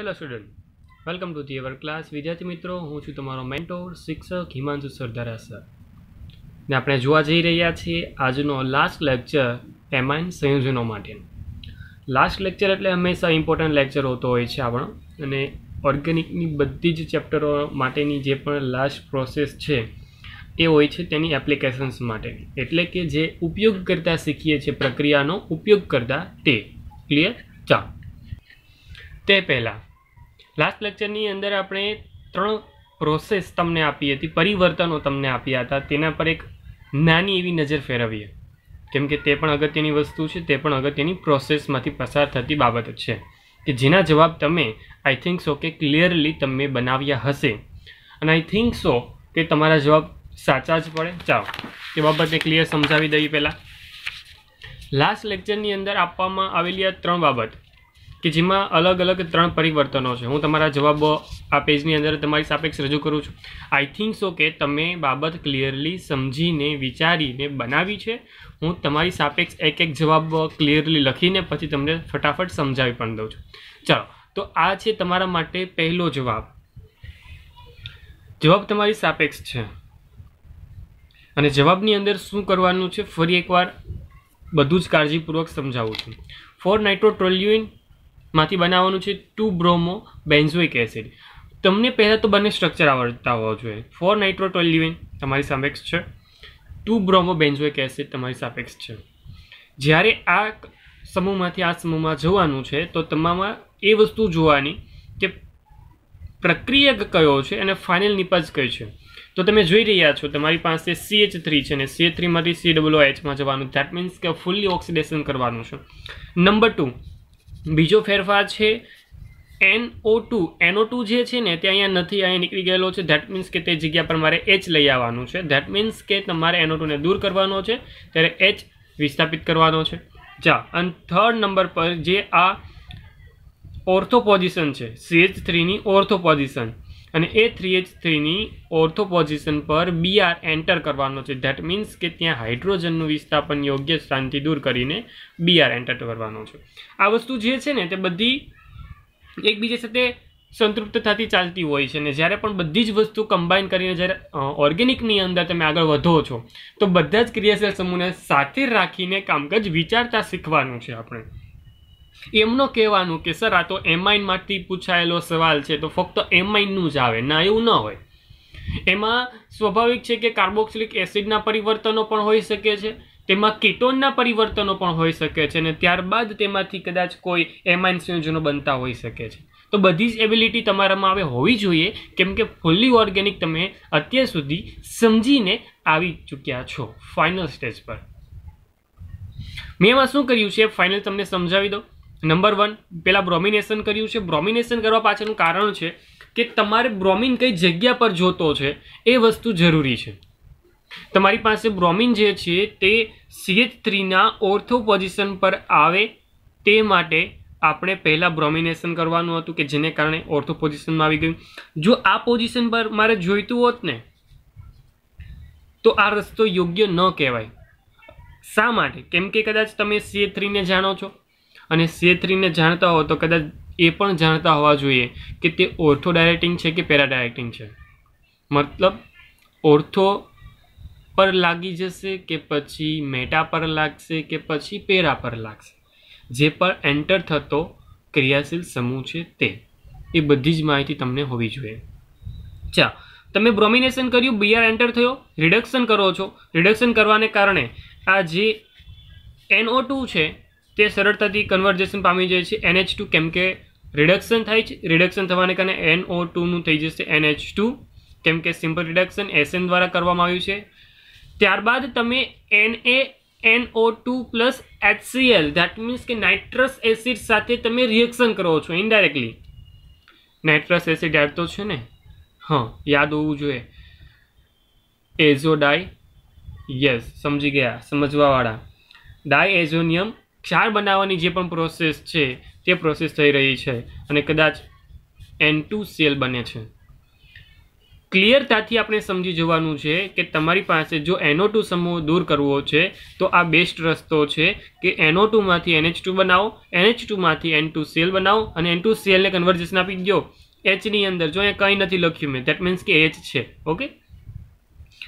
hello student welcome to the class વિદ્યાર્થી મિત્રો હું છું તમારો મેન્ટોર શિક્ષક હિમાંશુ સરદારા સર ને આપણે જોવા જઈ રહ્યા છીએ આજનો લાસ્ટ લેક્ચર પેમાઇન સંયોજનો માટે લાસ્ટ લેક્ચર એટલે હંમેશા ઇમ્પોર્ટન્ટ લેક્ચર હોતો હોય છે આપણો અને ઓર્ગેનિકની બધી જ ચેપ્ટરો માટેની જે પણ લાસ્ટ પ્રોસેસ છે એ હોય છે તેની એપ્લિકેશન્સ માટે એટલે કે જે ઉપયોગ કરતા શીખીએ છીએ પ્રક્રિયાનો ઉપયોગ કરતા તે ક્લિયર ચા તે પહેલાં લાસ્ટ લેક્ચરની અંદર આપણે ત્રણ પ્રોસેસ તમને આપી હતી પરિવર્તનો તમને આપ્યા હતા તેના પર એક નાની એવી નજર ફેરવીએ કેમ કે તે પણ અગત્યની વસ્તુ છે તે પણ અગત્યની પ્રોસેસમાંથી પસાર થતી બાબત છે કે જેના જવાબ તમે આઈ થિંક સો કે ક્લિયરલી તમે બનાવ્યા હશે અને આઈ થિંક સો કે તમારા જવાબ સાચા જ પડે ચાલો એ બાબતને ક્લિયર સમજાવી દઈએ પહેલાં લાસ્ટ લેક્ચરની અંદર આપવામાં આવેલી આ ત્રણ બાબત કે જેમાં અલગ અલગ ત્રણ પરિવર્તનો છે હું તમારા જવાબો આ પેજની અંદર તમારી સાપેક્ષ રજૂ કરું છું આઈ થિંક સો કે તમે બાબત ક્લિયરલી સમજીને વિચારીને બનાવી છે હું તમારી સાપેક્ષ એક એક જવાબ ક્લિયરલી લખીને પછી તમને ફટાફટ સમજાવી પણ દઉં છું ચાલો તો આ છે તમારા માટે પહેલો જવાબ જવાબ તમારી સાપેક્ષ છે અને જવાબની અંદર શું કરવાનું છે ફરી એકવાર બધું જ કાળજીપૂર્વક સમજાવું છું ફોર નાઇટ્રો ટ્રોલ્યુઇન માંથી બનાવવાનું છે ટુ બ્રોમો બેન્ઝોઇક એસિડ તમને પહેલાં તો બંને સ્ટ્રક્ચર આવડતા હોવા જોઈએ ફોર નાઇટ્રો ટ્વેલ્યુએન તમારી સાપેક્ષ છે ટુ બ્રોમો બેન્ઝોઇક એસિડ તમારી સાપેક્ષ છે જ્યારે આ સમૂહમાંથી આ સમૂહમાં જવાનું છે તો તમામાં એ વસ્તુ જોવાની કે પ્રક્રિયક કયો છે અને ફાઇનલ નિપજ કયો છે તો તમે જોઈ રહ્યા છો તમારી પાસે સી એચ થ્રી છે અને સી થ્રીમાંથી સી ડબલ એચમાં જવાનું ધેટ મીન્સ કે ફૂલ્લી ઓક્સિડેશન કરવાનું છે નંબર ટુ બીજો ફેરફાર છે એનઓ ટુ એનઓ ટુ જે છે ને તે અહીંયા નથી અહીંયા નીકળી ગયેલો છે ધેટ મીન્સ કે તે જગ્યા પર મારે એચ લઈ આવવાનું છે ધેટ મીન્સ કે તમારે એનઓ ટુને દૂર કરવાનો છે ત્યારે એચ વિસ્થાપિત કરવાનો છે જા અને થર્ડ નંબર પર જે આ ઓર્થો પોઝિશન છે સી એચ થ્રીની ઓર્થો ઓર્થોપોઝિશન અને એ થ્રી એચ થ્રીની ઓર્થો પોઝિશન પર બીઆર એન્ટર કરવાનો છે ધેટ મીન્સ કે ત્યાં હાઇડ્રોજનનું વિસ્થાપન યોગ્ય સ્થાનથી દૂર કરીને બીઆર એન્ટર કરવાનો છે આ વસ્તુ જે છે ને તે બધી એકબીજા સાથે સંતૃપ્ત થતી ચાલતી હોય છે ને જ્યારે પણ બધી જ વસ્તુ કમ્બાઈન કરીને જ્યારે ઓર્ગેનિકની અંદર તમે આગળ વધો છો તો બધા જ ક્રિયાશીલ સમૂહને સાથે રાખીને કામકાજ વિચારતા શીખવાનું છે આપણે એમનું કહેવાનું કે સર આ તો એમઆઈનમાંથી પૂછાયેલો સવાલ છે તો ફક્ત એમઆઈનનું જ આવે ના એવું ન હોય એમાં સ્વાભાવિક છે કે કાર્બોક્સિલિક એસિડના પરિવર્તનો પણ હોઈ શકે છે તેમાં કીટોનના પરિવર્તનો પણ હોઈ શકે છે અને ત્યારબાદ તેમાંથી કદાચ કોઈ એમાઇન સંયોજનો બનતા હોઈ શકે છે તો બધી જ એબિલિટી તમારામાં હવે હોવી જોઈએ કેમ કે ફૂલ્લી ઓર્ગેનિક તમે અત્યાર સુધી સમજીને આવી ચૂક્યા છો ફાઇનલ સ્ટેજ પર મેં એમાં શું કર્યું છે ફાઇનલ તમને સમજાવી દઉં નંબર વન પહેલાં બ્રોમિનેશન કર્યું છે બ્રોમિનેશન કરવા પાછળનું કારણ છે કે તમારે બ્રોમિન કઈ જગ્યા પર જોતો છે એ વસ્તુ જરૂરી છે તમારી પાસે બ્રોમિન જે છે તે સીએચ થ્રીના ઓર્થો પોઝિશન પર આવે તે માટે આપણે પહેલાં બ્રોમિનેશન કરવાનું હતું કે જેને કારણે ઓર્થો પોઝિશનમાં આવી ગયું જો આ પોઝિશન પર મારે જોઈતું હોત ને તો આ રસ્તો યોગ્ય ન કહેવાય શા માટે કેમ કે કદાચ તમે સીએ થ્રીને જાણો છો અને સે થ્રીને જાણતા હો તો કદાચ એ પણ જાણતા હોવા જોઈએ કે તે ઓર્થો ડાયરેક્ટિંગ છે કે પેરા ડાયરેક્ટિંગ છે મતલબ ઓર્થો પર લાગી જશે કે પછી મેટા પર લાગશે કે પછી પેરા પર લાગશે જે પર એન્ટર થતો ક્રિયાશીલ સમૂહ છે તે એ બધી જ માહિતી તમને હોવી જોઈએ ચા તમે બ્રોમિનેશન કર્યું બીઆર એન્ટર થયો રિડક્શન કરો છો રિડક્શન કરવાને કારણે આ જે એનઓ ટુ છે તે સરળતાથી કન્વર્જેશન પામી જાય છે એનએચ ટુ કેમ કે રિડક્શન થાય છે રિડક્શન થવાને કારણે એન ઓ ટુનું થઈ જશે એનએચ ટુ કેમ કે સિમ્પલ રિડક્શન એસએન દ્વારા કરવામાં આવ્યું છે ત્યારબાદ તમે N A N O two plus HCl that means કે નાઇટ્રસ એસિડ સાથે તમે રિએક્શન કરો છો ઇનડાયરેક્ટલી નાઇટ્રસ એસિડ યાદ તો છે ને હં યાદ હોવું જોઈએ એઝો ડાય યસ સમજી ગયા સમજવાવાળા ડાય એઝોનિયમ ક્ષાર બનાવવાની જે પણ પ્રોસેસ છે તે પ્રોસેસ થઈ રહી છે અને કદાચ એન ટુ સેલ બને છે ક્લિયરતાથી આપણે સમજી જવાનું છે કે તમારી પાસે જો એનો ટુ સમૂહ દૂર કરવો છે તો આ બેસ્ટ રસ્તો છે કે એનો ટુમાંથી એનએચ ટુ બનાવો એનએચ ટુમાંથી એન ટુ સેલ બનાવો અને એન ટુ સેલને કન્વર્ઝેશન આપી દો એચની અંદર જો અહીંયા કંઈ નથી લખ્યું મેં દેટ મીન્સ કે એચ છે ઓકે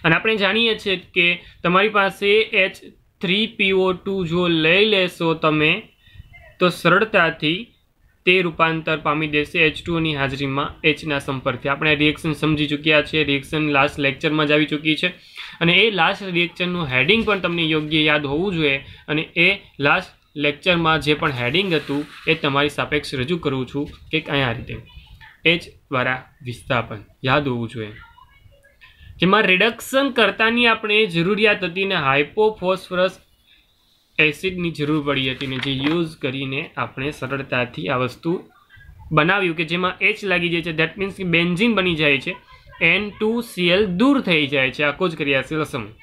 અને આપણે જાણીએ છીએ કે તમારી પાસે એચ થ્રી પીઓ ટુ જો લઈ લેશો તમે તો સરળતાથી તે રૂપાંતર પામી દેશે એચ ટુની હાજરીમાં એચના સંપર્કથી આપણે રિએક્શન સમજી ચૂક્યા છીએ રિએક્શન લાસ્ટ લેક્ચરમાં જ આવી ચૂકી છે અને એ લાસ્ટ રિએક્શનનું હેડિંગ પણ તમને યોગ્ય યાદ હોવું જોઈએ અને એ લાસ્ટ લેક્ચરમાં જે પણ હેડિંગ હતું એ તમારી સાપેક્ષ રજૂ કરું છું કે કયા રીતે એચ દ્વારા વિસ્થાપન યાદ હોવું જોઈએ જેમાં રિડક્શન કરતાની આપણે જરૂરિયાત હતી ને હાઇપોફોસ્ફરસ એસિડની જરૂર પડી હતી ને જે યુઝ કરીને આપણે સરળતાથી આ વસ્તુ બનાવ્યું કે જેમાં એચ લાગી જાય છે દેટ મીન્સ કે બેન્ઝિન બની જાય છે એન ટુ સીએલ દૂર થઈ જાય છે આખો જ ક્રિયાશીલ સમૂહ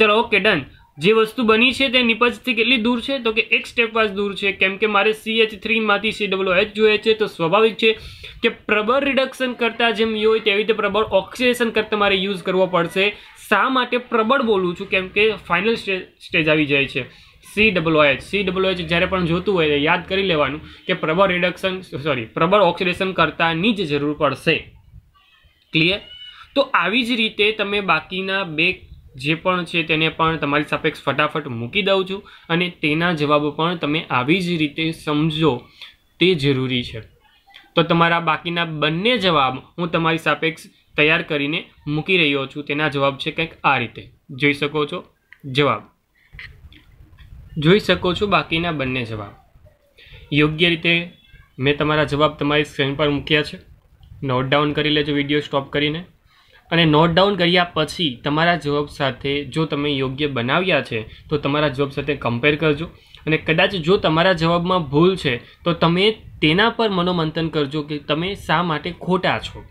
ચલો ઓકે ડન જે વસ્તુ બની છે તે નિપજથી કેટલી દૂર છે તો કે એક સ્ટેપવાઇઝ દૂર છે કેમ કે મારે સી એચ થ્રીમાંથી સી ડબલ એચ જોઈએ છે તો સ્વાભાવિક છે કે પ્રબળ રિડક્શન કરતાં જેમ હોય તેવી રીતે પ્રબળ ઓક્સિડેશન કરતાં મારે યુઝ કરવો પડશે શા માટે પ્રબળ બોલું છું કેમ કે ફાઇનલ સ્ટેજ આવી જાય છે C double H C double H જ્યારે પણ જોતું હોય યાદ કરી લેવાનું કે પ્રબળ રિડક્શન સોરી પ્રબળ ઓક્સિડેશન કરતાંની જ જરૂર પડશે ક્લિયર તો આવી જ રીતે તમે બાકીના બે જે પણ છે તેને પણ તમારી સાપેક્ષ ફટાફટ મૂકી દઉં છું અને તેના જવાબો પણ તમે આવી જ રીતે સમજો તે જરૂરી છે તો તમારા બાકીના બંને જવાબ હું તમારી સાપેક્ષ તૈયાર કરીને મૂકી રહ્યો છું તેના જવાબ છે કંઈક આ રીતે જોઈ શકો છો જવાબ જોઈ શકો છો બાકીના બંને જવાબ યોગ્ય રીતે મેં તમારા જવાબ તમારી સ્ક્રીન પર મૂક્યા છે નોટ ડાઉન કરી લેજો વિડીયો સ્ટોપ કરીને અને નોટ ડાઉન કર્યા પછી તમારા જવાબ સાથે જો તમે યોગ્ય બનાવ્યા છે તો તમારા જવાબ સાથે કમ્પેર કરજો અને કદાચ જો તમારા જવાબમાં ભૂલ છે તો તમે તેના પર મનોમંથન કરજો કે તમે શા માટે ખોટા છો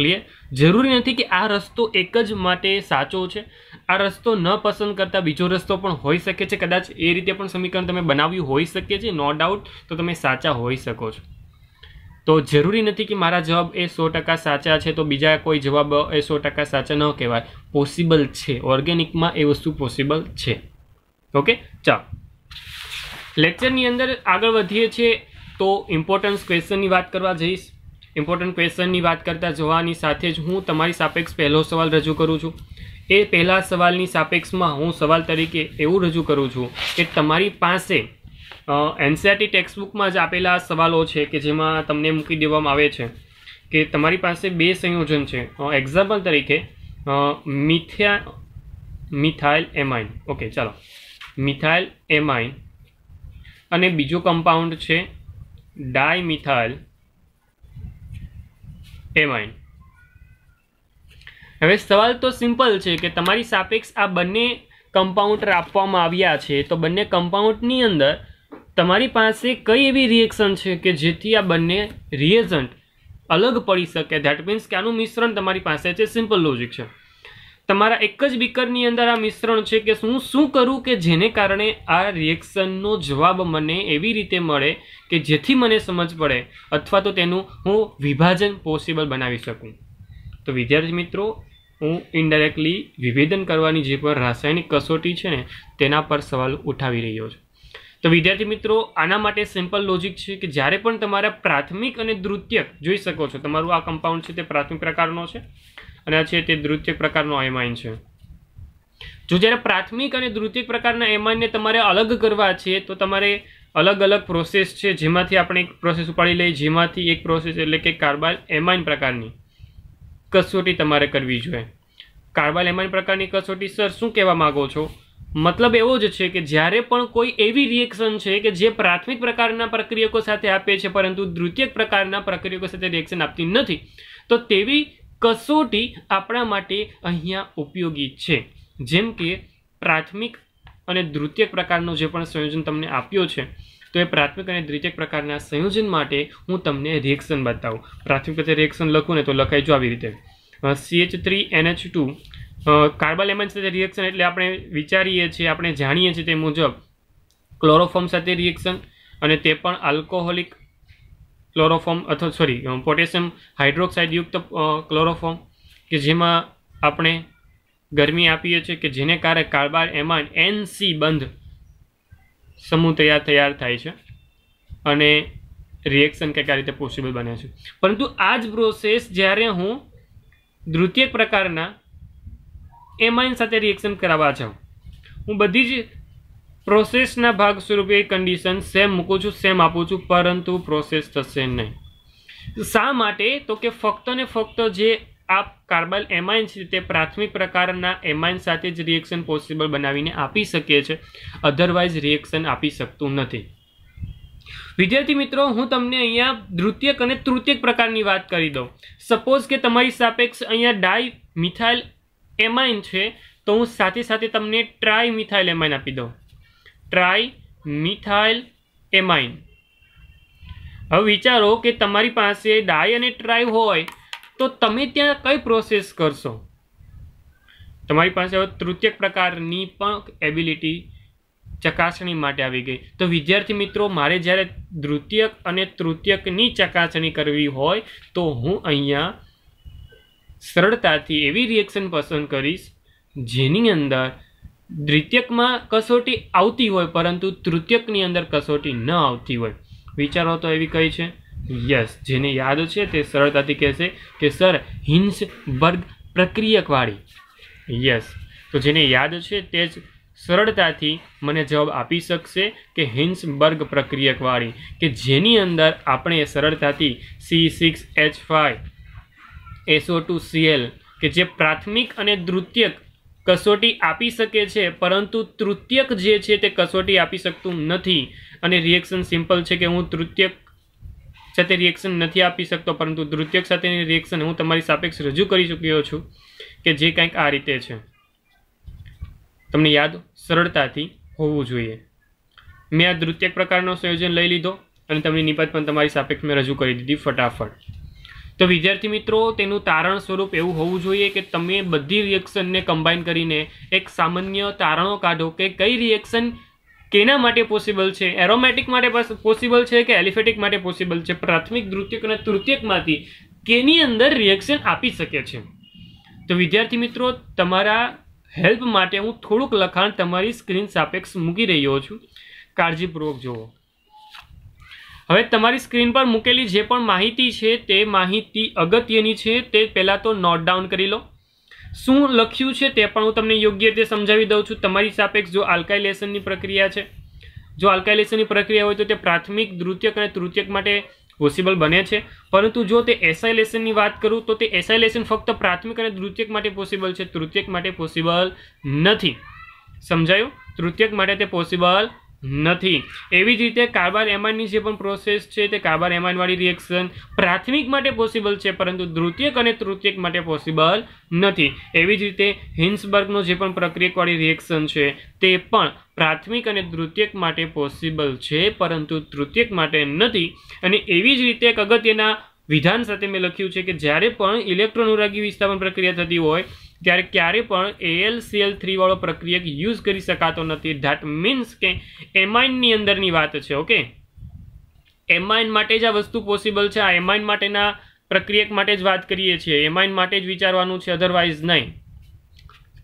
ક્લિયર જરૂરી નથી કે આ રસ્તો એક જ માટે સાચો છે આ રસ્તો ન પસંદ કરતા બીજો રસ્તો પણ હોઈ શકે છે કદાચ એ રીતે પણ સમીકરણ તમે બનાવ્યું હોઈ શકે છે નો ડાઉટ તો તમે સાચા હોઈ શકો છો તો જરૂરી નથી કે મારા જવાબ એ સો ટકા સાચા છે તો બીજા કોઈ જવાબ એ સો ટકા સાચા ન કહેવાય પોસિબલ છે ઓર્ગેનિકમાં એ વસ્તુ પોસિબલ છે ઓકે ચાલો લેક્ચરની અંદર આગળ વધીએ છીએ તો ઇમ્પોર્ટન્સ ક્વેશ્ચનની વાત કરવા જઈશ ઇમ્પોર્ટન્ટ ક્વેશ્ચનની વાત કરતા જવાની સાથે જ હું તમારી સાપેક્ષ પહેલો સવાલ રજૂ કરું છું એ પહેલા સવાલની સાપેક્ષમાં હું સવાલ તરીકે એવું રજૂ કરું છું કે તમારી પાસે એનસીઆરટી ટેક્સ્ટબુકમાં e જ આપેલા સવાલો છે કે જેમાં તમને મૂકી દેવામાં આવે છે કે તમારી પાસે બે સંયોજન છે એક્ઝામ્પલ તરીકે મિથ્યા મિથાઇલ એમાઇન ઓકે ચાલો મિથાઇલ એમાઇન અને બીજો કમ્પાઉન્ડ છે ડાયમિથાઇલ એમાઇન હવે સવાલ તો સિમ્પલ છે કે તમારી સાપેક્ષ આ બંને કમ્પાઉન્ડર આપવામાં આવ્યા છે તો બંને કમ્પાઉન્ડની અંદર તમારી પાસે કઈ એવી રિએક્શન છે કે જેથી આ બંને રિએજન્ટ અલગ પડી શકે ધેટ મીન્સ કે આનું મિશ્રણ તમારી પાસે છે સિમ્પલ લોજિક છે તમારા એક જ બીકરની અંદર આ મિશ્રણ છે કે હું શું કરું કે જેને કારણે આ રિએક્શનનો જવાબ મને એવી રીતે મળે કે જેથી મને સમજ પડે અથવા તો તેનું હું વિભાજન પોસિબલ બનાવી શકું તો વિદ્યાર્થી મિત્રો હું ઇન્ડાયરેક્ટલી વિભેદન કરવાની જે પણ રાસાયણિક કસોટી છે ને તેના પર સવાલ ઉઠાવી રહ્યો છું તો વિદ્યાર્થી મિત્રો આના માટે સિમ્પલ લોજિક છે કે જ્યારે પણ તમારા પ્રાથમિક અને દ્વિતીયક જોઈ શકો છો તમારું આ કમ્પાઉન્ડ છે તે પ્રાથમિક પ્રકારનો છે અને આ છે તે દ્વિતીયક પ્રકારનો એમાઇન છે જો જ્યારે પ્રાથમિક અને દ્વિતીયક પ્રકારના એમાઇનને તમારે અલગ કરવા છે તો તમારે અલગ અલગ પ્રોસેસ છે જેમાંથી આપણે એક પ્રોસેસ ઉપાડી લઈએ જેમાંથી એક પ્રોસેસ એટલે કે કાર્બાઇલ એમાઇન પ્રકારની કસોટી તમારે કરવી જોઈએ કાર્બાઇલ એમાઇન પ્રકારની કસોટી સર શું કહેવા માગો છો મતલબ એવો જ છે કે જ્યારે પણ કોઈ એવી રિએક્શન છે કે જે પ્રાથમિક પ્રકારના પ્રક્રિયકો સાથે આપે છે પરંતુ દ્વિતીય પ્રકારના પ્રક્રિયકો સાથે રિએક્શન આપતી નથી તો તેવી કસોટી આપણા માટે અહીંયા ઉપયોગી છે જેમ કે પ્રાથમિક અને દ્વિતીય પ્રકારનો જે પણ સંયોજન તમને આપ્યો છે તો એ પ્રાથમિક અને દ્વિતીય પ્રકારના સંયોજન માટે હું તમને રિએક્શન બતાવું પ્રાથમિક રીતે રિએક્શન લખું ને તો લખાય જો આવી રીતે CH three NH two carbylamine સાથે રિએક્શન એટલે આપણે વિચારીએ છીએ આપણે જાણીએ છીએ તે મુજબ ક્લોરોફોર્મ સાથે રિએક્શન અને તે પણ આલ્કોહોલિક ક્લોરોફોર્મ અથવા સોરી પોટેશિયમ હાઇડ્રોક્સાઇડયુક્ત ક્લોરોફોર્મ કે જેમાં આપણે ગરમી આપીએ છીએ કે જેને કારણે કાર્બાર એમાઇન એનસી બંધ સમૂહ તૈયાર તૈયાર થાય છે અને રિએક્શન કે આ રીતે પોસિબલ બને છે પરંતુ આ જ પ્રોસેસ જ્યારે હું દ્વિતીય પ્રકારના એમાઇન સાથે રિએક્શન કરાવવા છે હું બધી જ પ્રોસેસના ભાગ સ્વરૂપે કન્ડિશન સેમ મૂકું છું સેમ આપું છું પરંતુ પ્રોસેસ થશે નહીં શા માટે તો કે ફક્ત ને ફક્ત જે આ કાર્બલ છે તે પ્રાથમિક પ્રકારના એમાઇન સાથે જ રિએક્શન પોસિબલ બનાવીને આપી શકીએ છીએ અધરવાઇઝ રિએક્શન આપી શકતું નથી વિદ્યાર્થી મિત્રો હું તમને અહીંયા દ્વિતીયક અને તૃતીયક પ્રકારની વાત કરી દઉં સપોઝ કે તમારી સાપેક્ષ અહીંયા ડાય મિથાઇલ એમાઇન છે તો હું સાથે સાથે તમને ટ્રાય મિથાઇલ એમાઇન આપી દઉં ટ્રાય મિથાઇલ એમાઇન હવે વિચારો કે તમારી પાસે ડાય અને ટ્રાય હોય તો તમે ત્યાં કઈ પ્રોસેસ કરશો તમારી પાસે હવે તૃતીય પ્રકારની પણ એબિલિટી ચકાસણી માટે આવી ગઈ તો વિદ્યાર્થી મિત્રો મારે જ્યારે દ્વિતીયક અને તૃતીયકની ચકાસણી કરવી હોય તો હું અહીંયા સરળતાથી એવી રિએક્શન પસંદ કરીશ જેની અંદર દ્વિતીયકમાં કસોટી આવતી હોય પરંતુ તૃતીયકની અંદર કસોટી ન આવતી હોય વિચારો તો એવી કઈ છે યસ જેને યાદ છે તે સરળતાથી કહેશે કે સર હિન્સબર્ગ પ્રક્રિયકવાળી યસ તો જેને યાદ છે તે જ સરળતાથી મને જવાબ આપી શકશે કે હિન્સબર્ગ પ્રક્રિયકવાળી કે જેની અંદર આપણે સરળતાથી C six H five SO two Cl કે જે પ્રાથમિક અને દ્વિતીયક કસોટી આપી શકે છે પરંતુ તૃતીયક જે છે તે કસોટી આપી શકતું નથી અને રિએક્શન સિમ્પલ છે કે હું તૃતીયક સાથે રિએક્શન નથી આપી શકતો પરંતુ દૃત્યક સાથેની રિએક્શન હું તમારી સાપેક્ષ રજૂ કરી ચૂક્યો છું કે જે કંઈક આ રીતે છે તમને યાદ સરળતાથી હોવું જોઈએ મેં આ દૃત્યક પ્રકારનો સંયોજન લઈ લીધો અને તમને નિપત પણ તમારી સાપેક્ષ મેં રજૂ કરી દીધી ફટાફટ તો વિદ્યાર્થી મિત્રો તેનું તારણ સ્વરૂપ એવું હોવું જોઈએ કે તમે બધી રિએક્શનને કમ્બાઈન કરીને એક સામાન્ય તારણો કાઢો કે કઈ રિએક્શન કેના માટે પોસિબલ છે એરોમેટિક માટે પોસિબલ છે કે એલિફેટિક માટે પોસિબલ છે પ્રાથમિક દ્વિતીયક અને તૃતીયકમાંથી કેની અંદર રિએક્શન આપી શકે છે તો વિદ્યાર્થી મિત્રો તમારા હેલ્પ માટે હું થોડુંક લખાણ તમારી સ્ક્રીન સાપેક્ષ મૂકી રહ્યો છું કાળજીપૂર્વક જુઓ હવે તમારી સ્ક્રીન પર મૂકેલી જે પણ માહિતી છે તે માહિતી અગત્યની છે તે પહેલાં તો નોટ ડાઉન કરી લો શું લખ્યું છે તે પણ હું તમને યોગ્ય રીતે સમજાવી દઉં છું તમારી સાપેક્ષ જો આલ્કાઇલેશનની પ્રક્રિયા છે જો આલ્કાઇલેશનની પ્રક્રિયા હોય તો તે પ્રાથમિક દ્વિતીયક અને તૃતીયક માટે પોસિબલ બને છે પરંતુ જો તે એસાઇલેશનની વાત કરું તો તે એસાઇલેશન ફક્ત પ્રાથમિક અને તૃતીયક માટે પોસિબલ છે તૃતીયક માટે પોસિબલ નથી સમજાયું તૃતીયક માટે તે પોસિબલ નથી એવી જ રીતે કાર્બન એમાઇનની જે પણ પ્રોસેસ છે તે કાર્બન એમાઇનવાળી રિએક્શન પ્રાથમિક માટે પોસિબલ છે પરંતુ દ્વિતીયક અને તૃતીયક માટે પોસિબલ નથી એવી જ રીતે હિન્સબર્ગનો જે પણ પ્રક્રિયકવાળી રિએક્શન છે તે પણ પ્રાથમિક અને દ્વિતીયક માટે પોસિબલ છે પરંતુ તૃતીયક માટે નથી અને એવી જ રીતે એક અગત્યના વિધાન સાથે મેં લખ્યું છે કે જ્યારે પણ ઇલેક્ટ્રોન ઉરાગી વિસ્થાપન પ્રક્રિયા થતી હોય ત્યારે ક્યારે પણ એએલસીએલ થ્રીવાળો પ્રક્રિયક યુઝ કરી શકાતો નથી ધેટ મીન્સ કે એમાઇનની અંદરની વાત છે ઓકે એમાઇન માટે જ આ વસ્તુ પોસિબલ છે આ એમઆઈન માટેના પ્રક્રિયક માટે જ વાત કરીએ છીએ એમઆઈન માટે જ વિચારવાનું છે અધરવાઇઝ નહીં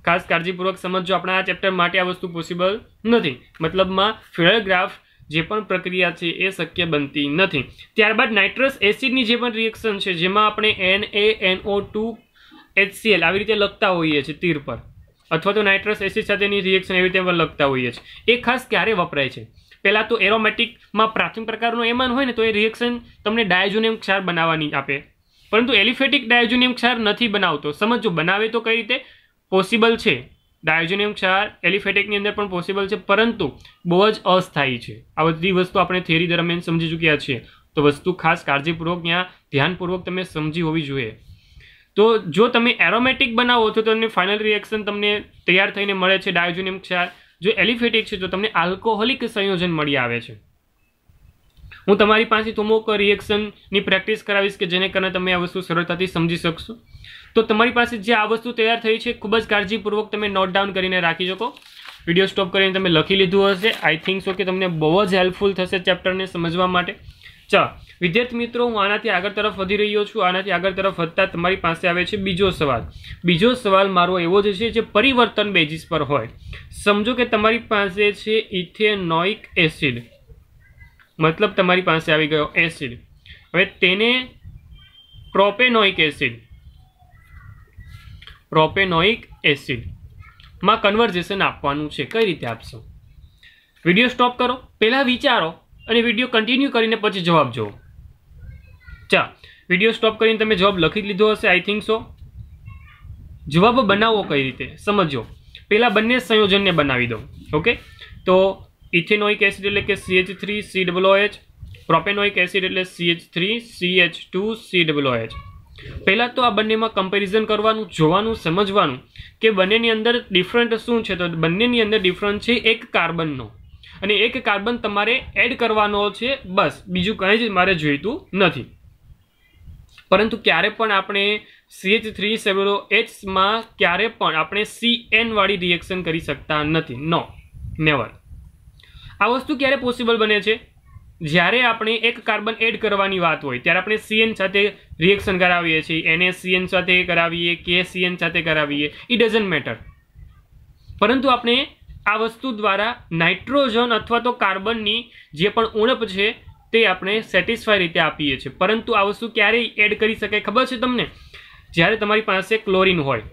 ખાસ કાળજીપૂર્વક સમજો આપણા આ ચેપ્ટર માટે આ વસ્તુ પોસિબલ નથી મતલબમાં ફિડર જે પણ પ્રક્રિયા છે એ શક્ય બનતી નથી ત્યારબાદ નાઇટ્રસ એસિડની જે પણ રિએક્શન છે જેમાં આપણે N A NO two HCl આવી રીતે લખતા હોઈએ છીએ તીર પર અથવા તો નાઇટ્રસ એસિડ સાથેની રિએક્શન એવી રીતે લખતા હોઈએ છીએ એ ખાસ ક્યારે વપરાય છે પહેલાં તો એરોમેટિકમાં પ્રાથમિક પ્રકારનો એમાન હોય ને તો એ રિએક્શન તમને ડાયજુનિયમ ક્ષાર બનાવવાની આપે પરંતુ એલિફેટિક ડાયજુનિયમ ક્ષાર નથી બનાવતો સમજો બનાવે તો કઈ રીતે પોસિબલ છે ડાયોજોનિયમ ક્ષાર એલિફેટિકની અંદર પણ પોસિબલ છે પરંતુ બહુ જ અસ્થાયી છે આ બધી વસ્તુ આપણે થિયરી દરમિયાન સમજી ચૂક્યા છીએ તો વસ્તુ ખાસ કાળજીપૂર્વક ત્યાં ધ્યાનપૂર્વક તમે સમજી હોવી જોઈએ તો જો તમે એરોમેટિક બનાવો તો તમને ફાઇનલ રિએક્શન તમને તૈયાર થઈને મળે છે ડાયોજોનિયમ ક્ષાર જો એલિફેટિક છે તો તમને આલ્કોહોલિક સંયોજન મળી આવે છે હું તમારી પાસે થોમોક રિએક્શનની પ્રેક્ટિસ કરાવીશ કે જેને કારણે તમે આ વસ્તુ સરળતાથી સમજી શકશો તો તમારી પાસે જે આ વસ્તુ તૈયાર થઈ છે ખૂબ જ કાળજીપૂર્વક તમે નોટ ડાઉન કરીને રાખી શકો વિડીયો સ્ટોપ કરીને તમે લખી લીધું હશે આઈ થિંક સો કે તમને બહુ જ હેલ્પફુલ થશે ચેપ્ટરને સમજવા માટે ચાલો વિદ્યાર્થી મિત્રો હું આનાથી આગળ તરફ વધી રહ્યો છું આનાથી આગળ તરફ વધતા તમારી પાસે આવે છે બીજો સવાલ બીજો સવાલ મારો એવો જ છે જે પરિવર્તન બેઝિસ પર હોય સમજો કે તમારી પાસે છે ઇથેનોઇક એસિડ મતલબ તમારી પાસે આવી ગયો એસિડ હવે તેને પ્રોપેનોઇક એસિડ પ્રોપેનોઇક એસિડમાં માં કન્વર્ઝેશન આપવાનું છે કઈ રીતે આપશો વિડીયો સ્ટોપ કરો પહેલાં વિચારો અને વિડીયો કન્ટિન્યુ કરીને પછી જવાબ જુઓ ચા વિડીયો સ્ટોપ કરીને તમે જવાબ લખી લીધો હશે આઈ થિંક સો જવાબ બનાવો કઈ રીતે સમજો પહેલાં બંને સંયોજનને બનાવી દો ઓકે તો ઇથેનોઇક એસિડ એટલે કે CH three C double H propanoic acid એટલે CH three CH two C double H પહેલાં તો આ બંનેમાં કમ્પેરિઝન કરવાનું જોવાનું સમજવાનું કે બંનેની અંદર ડિફરન્ટ શું છે તો બંનેની અંદર ડિફરન્ટ છે એક કાર્બનનો અને એક કાર્બન તમારે એડ કરવાનો છે બસ બીજું કંઈ જ મારે જોઈતું નથી પરંતુ ક્યારે પણ આપણે સીએચ થ્રી સેવેલો એચમાં ક્યારે પણ આપણે સી એનવાળી રિએક્શન કરી શકતા નથી નો નેવર આ વસ્તુ ક્યારે પોસિબલ બને છે જ્યારે આપણે એક કાર્બન એડ કરવાની વાત હોય ત્યારે આપણે સીએન સાથે રિએક્શન કરાવીએ છીએ એને સીએન સાથે કરાવીએ કે સીએન સાથે કરાવીએ ઇટ ડઝન્ટ મેટર પરંતુ આપણે આ વસ્તુ દ્વારા નાઇટ્રોજન અથવા તો કાર્બનની જે પણ ઉણપ છે તે આપણે સેટિસ્ફાય રીતે આપીએ છીએ પરંતુ આ વસ્તુ ક્યારેય એડ કરી શકાય ખબર છે તમને જ્યારે તમારી પાસે ક્લોરિન હોય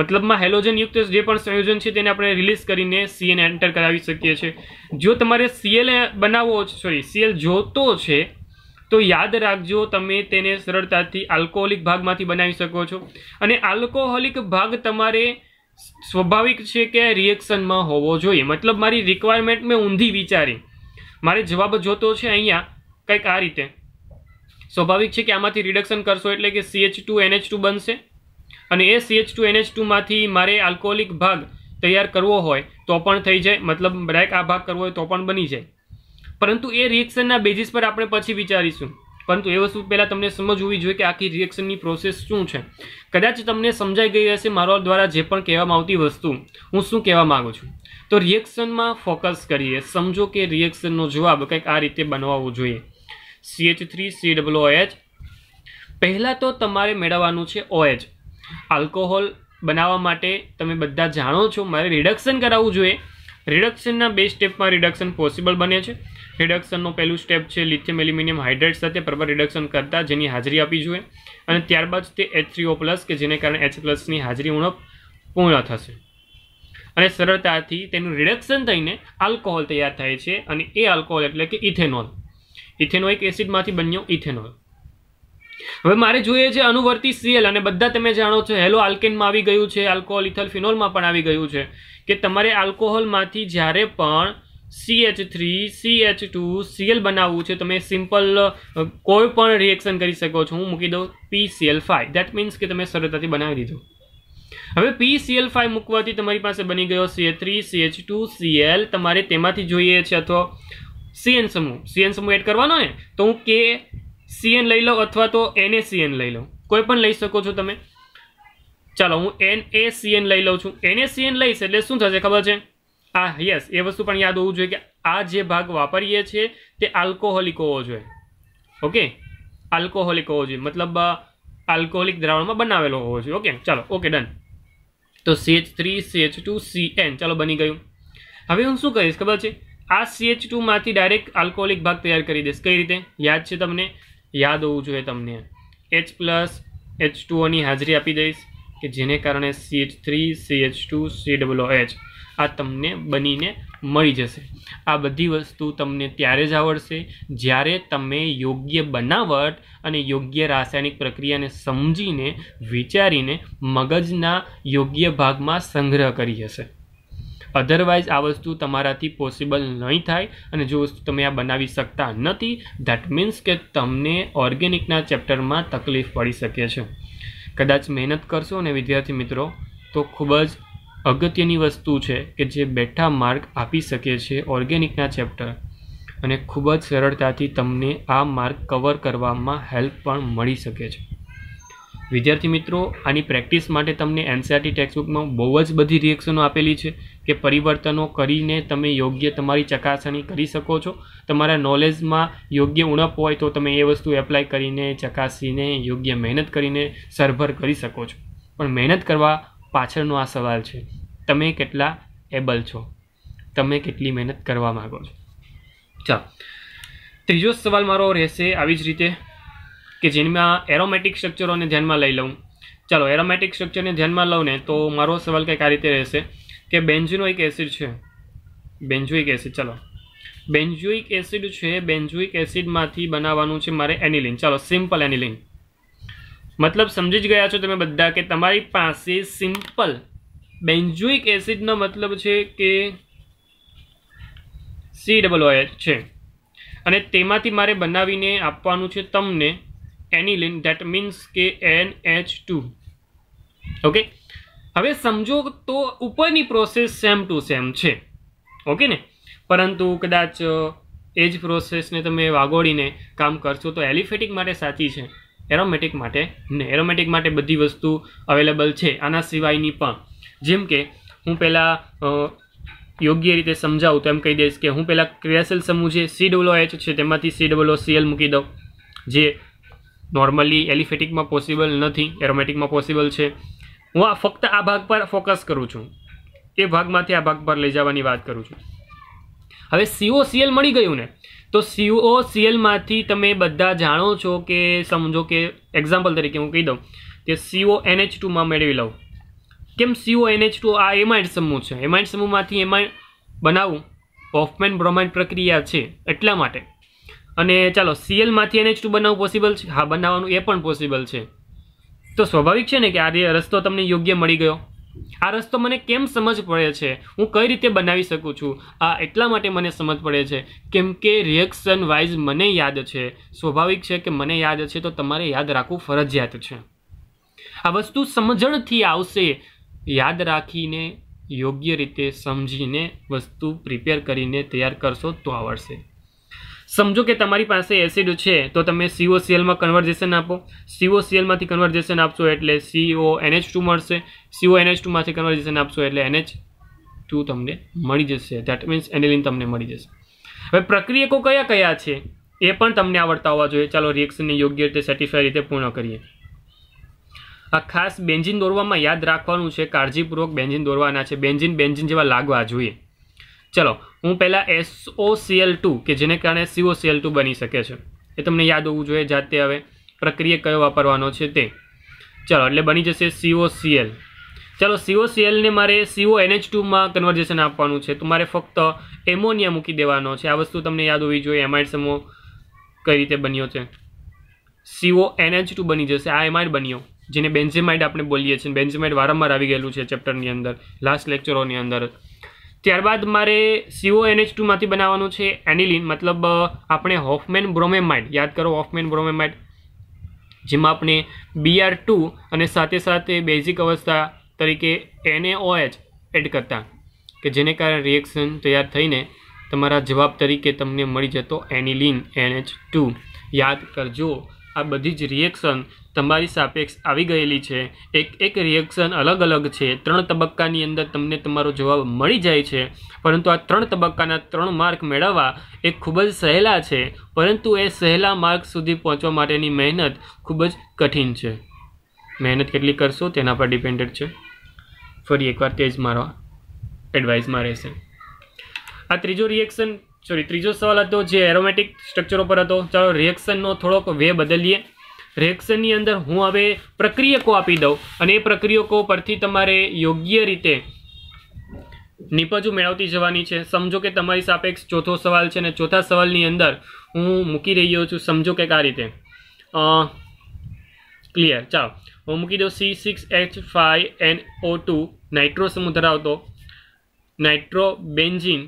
મતલબમાં હેલોજનયુક્ત જે પણ સંયોજન છે તેને આપણે રિલીઝ કરીને સીએન એન્ટર કરાવી શકીએ છીએ જો તમારે સીએલ બનાવવો સોરી સીએલ જોતો છે તો યાદ રાખજો તમે તેને સરળતાથી આલ્કોહોલિક ભાગમાંથી બનાવી શકો છો અને આલ્કોહોલિક ભાગ તમારે સ્વાભાવિક છે કે રિએક્શનમાં હોવો જોઈએ મતલબ મારી રિક્વાયરમેન્ટ મેં ઊંધી વિચારી મારે જવાબ જોતો છે અહીંયા કંઈક આ રીતે સ્વાભાવિક છે કે આમાંથી રિડક્શન કરશો એટલે કે સીએચ ટુ એનએચ ટુ બનશે અને એ સીએચ ટુ એનએચ ટુમાંથી મારે આલ્કોહોલિક ભાગ તૈયાર કરવો હોય તો પણ થઈ જાય મતલબ બ્રેક આ ભાગ કરવો હોય તો પણ બની જાય પરંતુ એ રિએક્શનના બેઝિસ પર આપણે પછી વિચારીશું પરંતુ એ વસ્તુ પહેલાં તમને સમજ હોવી જોઈએ કે આખી રિએક્શનની પ્રોસેસ શું છે કદાચ તમને સમજાઈ ગઈ હશે મારા દ્વારા જે પણ કહેવામાં આવતી વસ્તુ હું શું કહેવા માગું છું તો રિએક્શનમાં ફોકસ કરીએ સમજો કે રિએક્શનનો જવાબ કંઈક આ રીતે બનાવવો જોઈએ C H three C double OH પહેલાં તો તમારે મેળવવાનું છે ઓએચ આલ્કોહોલ બનાવવા માટે તમે બધા જાણો છો મારે રિડક્શન કરાવવું જોઈએ રિડક્શનના બે સ્ટેપમાં રિડક્શન પોસિબલ બને છે રિડક્શનનું પહેલું સ્ટેપ છે લિથિયમ એલ્યુમિનિયમ હાઇડ્રેટ સાથે પ્રબળ રિડક્શન કરતા જેની હાજરી આપી જોઈએ અને ત્યારબાદ તે એચ થ્રીઓ પ્લસ કે જેને કારણે એચ પ્લસની હાજરી ઉણપ પૂર્ણ થશે અને સરળતાથી તેનું રિડક્શન થઈને આલ્કોહોલ તૈયાર થાય છે અને એ આલ્કોહોલ એટલે કે ઇથેનોલ ઇથેનોલ એક એસિડમાંથી બન્યો ઇથેનોલ હવે મારે જોઈએ છે અનુવર્તી સીએલ અને બધા તમે જાણો છો હેલો આલ્કેનમાં આવી ગયું છે આલ્કોહોલ ઇથલ ફિનોલમાં પણ આવી ગયું છે કે તમારે આલ્કોહોલમાંથી જ્યારે પણ CH3 three CH2 two CL બનાવવું છે તમે સિમ્પલ કોઈ પણ રિએક્શન કરી શકો છો હું મૂકી દઉં પીસીએલ ફાઈવ દેટ મીન્સ કે તમે સરળતાથી બનાવી દીધું હવે પીસીએલ ફાઈવ મૂકવાથી તમારી પાસે બની ગયો CH three H two Cl તમારે તેમાંથી જોઈએ છે અથવા સીએન સમૂહ સીએન સમૂહ એડ કરવાનો ને તો હું કે સીએન લઈ લઉં અથવા તો એને સીએન લઈ લઉં કોઈ પણ લઈ શકો છો તમે ચાલો હું એન એ સીએન લઈ લઉં છું એને સીએન લઈશ એટલે શું થશે ખબર છે આ યસ એ વસ્તુ પણ યાદ હોવું જોઈએ કે આ જે ભાગ વાપરીએ છીએ તે આલ્કોહોલિક હોવો જોઈએ ઓકે આલ્કોહોલિક હોવો જોઈએ મતલબ આલ્કોહોલિક દ્રાવણમાં બનાવેલો હોવો જોઈએ ઓકે ચાલો ઓકે ડન તો C H three C H two C N ચાલો બની ગયું હવે હું શું કહીશ ખબર છે આ સી એચ ટુમાંથી ડાયરેક્ટ આલ્કોહોલિક ભાગ તૈયાર કરી દઈશ કઈ રીતે યાદ છે તમને યાદ હોવું જોઈએ તમને એચ પ્લસ એચ ટુઓની હાજરી આપી દઈશ કે જેને કારણે CH three C H two C double H આ તમને બનીને મળી જશે આ બધી વસ્તુ તમને ત્યારે જ આવડશે જ્યારે તમે યોગ્ય બનાવટ અને યોગ્ય રાસાયણિક પ્રક્રિયાને સમજીને વિચારીને મગજના યોગ્ય ભાગમાં સંગ્રહ કરી હશે અધરવાઇઝ આ વસ્તુ તમારાથી પોસિબલ નહીં થાય અને જો વસ્તુ તમે આ બનાવી શકતા નથી ધેટ મીન્સ કે તમને ઓર્ગેનિકના ચેપ્ટરમાં તકલીફ પડી શકે છે કદાચ મહેનત કરશો ને વિદ્યાર્થી મિત્રો તો ખૂબ જ અગત્યની વસ્તુ છે કે જે બેઠા માર્ગ આપી શકે છે ઓર્ગેનિકના ચેપ્ટર અને ખૂબ જ સરળતાથી તમને આ માર્ગ કવર કરવામાં હેલ્પ પણ મળી શકે છે વિદ્યાર્થી મિત્રો આની પ્રેક્ટિસ માટે તમને એનસીઆરટી ટેક્સબુકમાં e બહુ જ બધી રિએક્શનો આપેલી છે કે પરિવર્તનો કરીને તમે યોગ્ય તમારી ચકાસણી કરી શકો છો તમારા નોલેજમાં યોગ્ય ઉણપ હોય તો તમે એ વસ્તુ એપ્લાય કરીને ચકાસીને યોગ્ય મહેનત કરીને સરભર કરી શકો છો પણ મહેનત કરવા પાછળનો આ સવાલ છે તમે કેટલા એબલ છો તમે કેટલી મહેનત કરવા માગો છો ચાલો ત્રીજો સવાલ મારો રહેશે આવી જ રીતે કે જેમાં એરોમેટિક સ્ટ્રક્ચરોને ધ્યાનમાં લઈ લઉં ચાલો એરોમેટિક સ્ટ્રક્ચરને ધ્યાનમાં લઉં ને તો મારો સવાલ કંઈક આ રીતે રહેશે કે બેન્ઝિનોઇક એસિડ છે બેન્ઝોઇક એસિડ ચાલો બેન્ઝોઇક એસિડ છે બેન્ઝોઇક એસિડમાંથી બનાવવાનું છે મારે એનિલિન ચાલો સિમ્પલ એનિલિન મતલબ સમજી જ ગયા છો તમે બધા કે તમારી પાસે સિમ્પલ બેન્જુઇક એસિડનો મતલબ છે કે સી ડબલ ઓ એચ છે અને તેમાંથી મારે બનાવીને આપવાનું છે તમને એનિલિન ધેટ મીન્સ કે એન એચ ટુ ઓકે હવે સમજો તો ઉપરની પ્રોસેસ સેમ ટુ સેમ છે ઓકે ને પરંતુ કદાચ એ જ પ્રોસેસને તમે વાગોળીને કામ કરશો તો એલિફેટિક માટે સાચી છે એરોમેટિક માટે ને એરોમેટિક માટે બધી વસ્તુ અવેલેબલ છે આના સિવાયની પણ જેમ કે હું પહેલાં યોગ્ય રીતે સમજાવું તો એમ કહી દઈશ કે હું પહેલાં ક્રિયાશીલ સમૂહ જે સી ડબલો એચ છે તેમાંથી સી ડબલો સીએલ મૂકી દઉં જે નોર્મલી એલિફેટિકમાં પોસિબલ નથી એરોમેટિકમાં પોસિબલ છે હું આ ફક્ત આ ભાગ પર ફોકસ કરું છું એ ભાગમાંથી આ ભાગ પર લઈ જવાની વાત કરું છું હવે સીઓ સીએલ મળી ગયું ને તો સીઓ સીએલમાંથી તમે બધા જાણો છો કે સમજો કે એક્ઝામ્પલ તરીકે હું કહી દઉં કે સીઓ એનએચ ટુમાં મેળવી લઉં કેમ સીઓ એનએચ ટુ આ એમાઇડ સમૂહ છે એમાઇડ સમૂહમાંથી એમાઇડ બનાવવું ઓફમેન બ્રોમાઇડ પ્રક્રિયા છે એટલા માટે અને ચાલો સીએલમાંથી એનએચ ટુ બનાવવું પોસિબલ છે હા બનાવવાનું એ પણ પોસિબલ છે તો સ્વાભાવિક છે ને કે આ રસ્તો તમને યોગ્ય મળી ગયો આ રસ્તો મને કેમ સમજ પડે છે હું કઈ રીતે બનાવી શકું છું આ એટલા માટે મને સમજ પડે છે કેમ કે રિએક્શન વાઇઝ મને યાદ છે સ્વાભાવિક છે કે મને યાદ છે તો તમારે યાદ રાખવું ફરજિયાત છે આ વસ્તુ સમજણથી આવશે યાદ રાખીને યોગ્ય રીતે સમજીને વસ્તુ પ્રિપેર કરીને તૈયાર કરશો તો આવડશે સમજો કે તમારી પાસે એસિડ છે તો તમે સીઓ સીએલમાં કન્વર્ઝેશન આપો સીઓ સીએલમાંથી કન્વર્ઝેશન આપશો એટલે સીઓ એનએચ ટુ મળશે સીઓ એનએચ ટુમાંથી કન્વર્ઝેશન આપશો એટલે એનએચ ટુ તમને મળી જશે ધેટ મીન્સ એનિલિન તમને મળી જશે હવે પ્રક્રિયકો કયા કયા છે એ પણ તમને આવડતા હોવા જોઈએ ચાલો રિએક્શનને યોગ્ય રીતે સેટિસ્ફાઈ રીતે પૂર્ણ કરીએ આ ખાસ બેન્જિન દોરવામાં યાદ રાખવાનું છે કાળજીપૂર્વક બેન્જિન દોરવાના છે બેન્જિન બેન્જિન જેવા લાગવા જોઈએ ચલો હું પહેલાં એસઓ એસઓસીએલ ટુ કે જેને કારણે સીઓ સીએલ ટુ બની શકે છે એ તમને યાદ હોવું જોઈએ જાતે હવે પ્રક્રિયા કયો વાપરવાનો છે તે ચલો એટલે બની જશે સીઓ સીઓસીએલ ચાલો સીએલને મારે સીઓ એનએચ ટુમાં કન્વર્જેશન આપવાનું છે તો મારે ફક્ત એમોનિયા મૂકી દેવાનો છે આ વસ્તુ તમને યાદ હોવી જોઈએ એમાઇડ સમો કઈ રીતે બન્યો છે સીઓ એનએચ ટુ બની જશે આ એમાઇડ બન્યો જેને બેન્ઝેમાઇડ આપણે બોલીએ છીએ બેન્ઝેમાઇડ વારંવાર આવી ગયેલું છે ચેપ્ટરની અંદર લાસ્ટ લેક્ચરોની અંદર ત્યારબાદ મારે સીઓ એનએચ ટુમાંથી બનાવવાનું છે એનિલિન મતલબ આપણે હોફમેન બ્રોમેમાઇડ યાદ કરો હોફમેન બ્રોમેમાઇડ જેમાં આપણે બીઆર ટુ અને સાથે સાથે બેઝિક અવસ્થા તરીકે એનએઓએચ એડ કરતા કે જેને કારણે રિએક્શન તૈયાર થઈને તમારા જવાબ તરીકે તમને મળી જતો એનિલિન એનએચ ટુ યાદ કરજો આ બધી જ રિએક્શન તમારી સાપેક્ષ આવી ગયેલી છે એક એક રિએક્શન અલગ અલગ છે ત્રણ તબક્કાની અંદર તમને તમારો જવાબ મળી જાય છે પરંતુ આ ત્રણ તબક્કાના ત્રણ માર્ક મેળવવા એ ખૂબ જ સહેલા છે પરંતુ એ સહેલા માર્ક સુધી પહોંચવા માટેની મહેનત ખૂબ જ કઠિન છે મહેનત કેટલી કરશો તેના પર ડિપેન્ડેડ છે ફરી એકવાર તે જ મારો એડવાઇસમાં રહેશે આ ત્રીજો રિએક્શન સોરી ત્રીજો સવાલ હતો જે એરોમેટિક સ્ટ્રક્ચર ઉપર હતો ચાલો રિએક્શનનો થોડોક વે બદલીએ રેક્શનની અંદર હું હવે પ્રક્રિયકો આપી દઉં અને એ પ્રક્રિયકો પરથી તમારે યોગ્ય રીતે નિપજો મેળવતી જવાની છે સમજો કે તમારી સાપેક્ષ ચોથો સવાલ છે અને ચોથા સવાલની અંદર હું મૂકી રહ્યો છું સમજો કે આ રીતે ક્લિયર ચાલો હું મૂકી દઉં C six H five N O two nitro સમૂહ ધરાવતો નાઇટ્રો બેન્જીન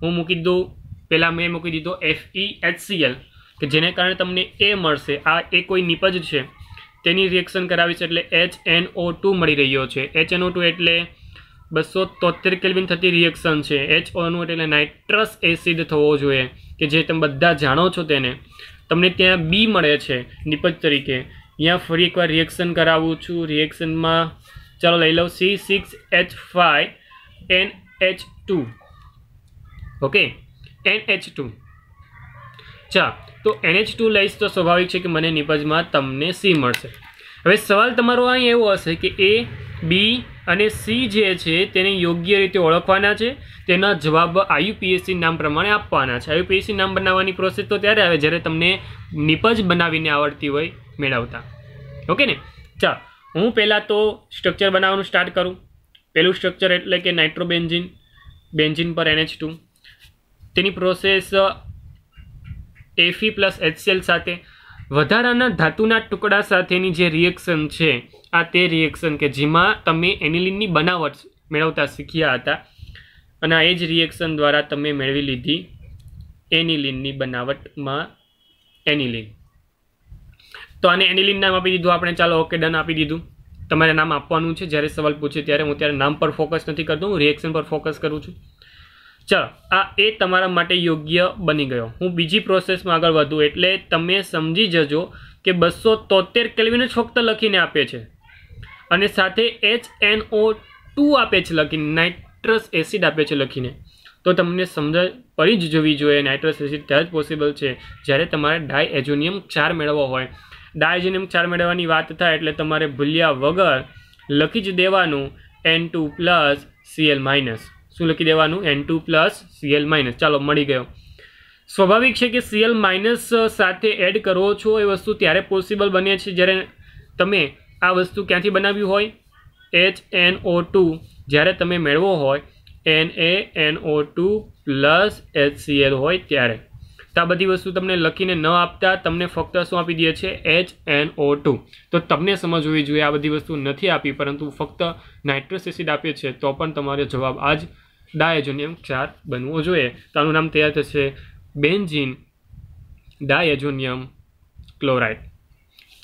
હું મૂકી દઉં પહેલાં મેં મૂકી દીધો F E H C L કે જેને કારણે તમને એ મળશે આ એ કોઈ નિપજ છે તેની રિએક્શન કરાવી છે એટલે એચ એન ઓ ટુ મળી રહ્યો છે એચ એન ઓ ટુ એટલે બસો તોતેર કેલ્વિન થતી રિએક્શન છે એચ ઓનું એટલે નાઇટ્રસ એસિડ થવો જોઈએ કે જે તમે બધા જાણો છો તેને તમને ત્યાં બી મળે છે નિપજ તરીકે અહીંયા ફરી એકવાર રિએક્શન કરાવું છું રિએક્શનમાં ચાલો લઈ લઉં C six H five N H two okay N H two ચા તો એનએચ ટુ લઈશ તો સ્વાભાવિક છે કે મને નિપજમાં તમને સી મળશે હવે સવાલ તમારો અહીં એવો હશે કે એ બી અને સી જે છે તેને યોગ્ય રીતે ઓળખવાના છે તેના જવાબ આયુપીએસસી નામ પ્રમાણે આપવાના છે આયુપીએસસી નામ બનાવવાની પ્રોસેસ તો ત્યારે આવે જ્યારે તમને નિપજ બનાવીને આવડતી હોય મેળવતા ઓકે ને ચાલ હું પહેલાં તો સ્ટ્રક્ચર બનાવવાનું સ્ટાર્ટ કરું પહેલું સ્ટ્રક્ચર એટલે કે નાઇટ્રોબેન્ઝિન બેન્ઝિન પર એનએચ ટુ તેની પ્રોસેસ એફી પ્લસ એચસીએલ સાથે વધારાના ધાતુના ટુકડા સાથેની જે રિએક્શન છે આ તે રિએક્શન કે જેમાં તમે એનિલિનની બનાવટ મેળવતા શીખ્યા હતા અને એ જ રિએક્શન દ્વારા તમે મેળવી લીધી એનિલિનની બનાવટમાં એનિલિન તો આને એનિલિન નામ આપી દીધું આપણે ચાલો ઓકે ડન આપી દીધું તમારે નામ આપવાનું છે જ્યારે સવાલ પૂછે ત્યારે હું ત્યારે નામ પર ફોકસ નથી કરતો હું રિએક્શન પર ફોકસ કરું છું ચલો આ એ તમારા માટે યોગ્ય બની ગયો હું બીજી પ્રોસેસમાં આગળ વધું એટલે તમે સમજી જજો કે બસો તોતેર કેલ્વિન જ ફક્ત લખીને આપે છે અને સાથે એચ એન ઓ ટુ આપે છે લખીને નાઇટ્રસ એસિડ આપે છે લખીને તો તમને સમજ પડી જ જોવી જોઈએ નાઇટ્રસ એસિડ ત્યાં જ પોસિબલ છે જ્યારે તમારે ડાય એજોનિયમ ચાર મેળવવો હોય ડાય ડાયજોનિયમ ચાર મેળવવાની વાત થાય એટલે તમારે ભૂલ્યા વગર લખી જ દેવાનું N two plus Cl minus શું લખી દેવાનું N two plus Cl minus ચાલો મળી ગયો સ્વાભાવિક છે કે સીએલ માઇનસ સાથે એડ કરો છો એ વસ્તુ ત્યારે પોસિબલ બને છે જ્યારે તમે આ વસ્તુ ક્યાંથી બનાવ્યું હોય એચ એન ઓ ટુ જ્યારે તમે મેળવો હોય N A N O two plus H Cl હોય ત્યારે તો આ બધી વસ્તુ તમને લખીને ન આપતા તમને ફક્ત શું આપી દે છે એચ એન ઓ ટુ તો તમને સમજવી જોઈએ આ બધી વસ્તુ નથી આપી પરંતુ ફક્ત નાઇટ્રસ એસિડ આપીએ છે તો પણ તમારો જવાબ આ જ ડાયજોનિયમ ક્ષાર બનવો જોઈએ તો આનું નામ તૈયાર થશે બેન્ઝિન ડાયજોનિયમ ક્લોરાઇડ